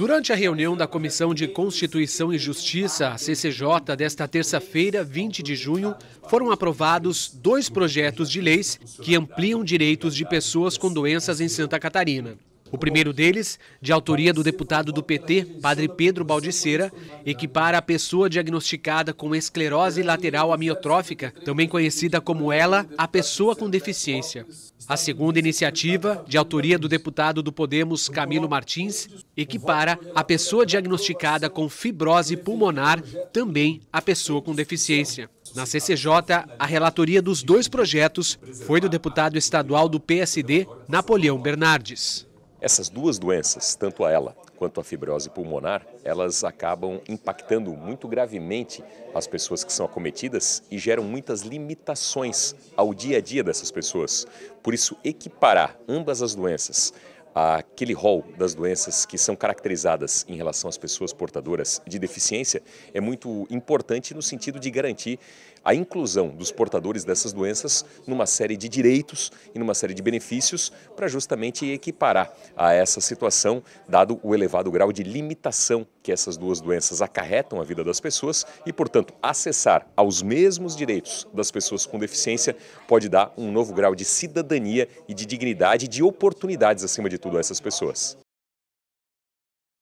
Durante a reunião da Comissão de Constituição e Justiça, a CCJ, desta terça-feira, 20 de junho, foram aprovados dois projetos de leis que ampliam direitos de pessoas com doenças em Santa Catarina. O primeiro deles, de autoria do deputado do PT, padre Pedro Baldiceira, equipara a pessoa diagnosticada com esclerose lateral amiotrófica, também conhecida como ela, a pessoa com deficiência. A segunda iniciativa, de autoria do deputado do Podemos Camilo Martins, equipara a pessoa diagnosticada com fibrose pulmonar, também a pessoa com deficiência. Na CCJ, a relatoria dos dois projetos foi do deputado estadual do PSD, Napoleão Bernardes. Essas duas doenças, tanto a ela quanto a fibrose pulmonar, elas acabam impactando muito gravemente as pessoas que são acometidas e geram muitas limitações ao dia a dia dessas pessoas. Por isso, equiparar ambas as doenças aquele rol das doenças que são caracterizadas em relação às pessoas portadoras de deficiência é muito importante no sentido de garantir a inclusão dos portadores dessas doenças numa série de direitos e numa série de benefícios para justamente equiparar a essa situação, dado o elevado grau de limitação que essas duas doenças acarretam à vida das pessoas e, portanto, acessar aos mesmos direitos das pessoas com deficiência pode dar um novo grau de cidadania e de dignidade, de oportunidades acima de sobretudo a essas pessoas.